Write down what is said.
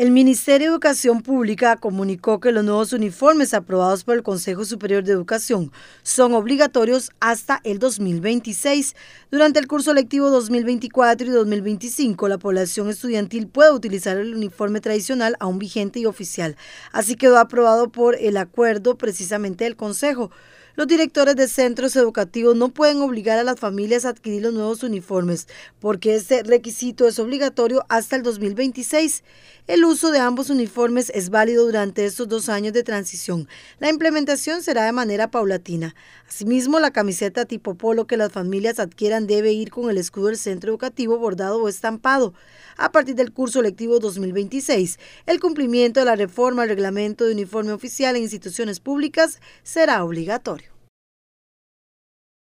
El Ministerio de Educación Pública comunicó que los nuevos uniformes aprobados por el Consejo Superior de Educación son obligatorios hasta el 2026. Durante el curso lectivo 2024 y 2025, la población estudiantil puede utilizar el uniforme tradicional aún vigente y oficial. Así quedó aprobado por el acuerdo precisamente del Consejo. Los directores de centros educativos no pueden obligar a las familias a adquirir los nuevos uniformes, porque este requisito es obligatorio hasta el 2026. El uso de ambos uniformes es válido durante estos dos años de transición. La implementación será de manera paulatina. Asimismo, la camiseta tipo polo que las familias adquieran debe ir con el escudo del centro educativo bordado o estampado. A partir del curso lectivo 2026, el cumplimiento de la reforma al reglamento de uniforme oficial en instituciones públicas será obligatorio.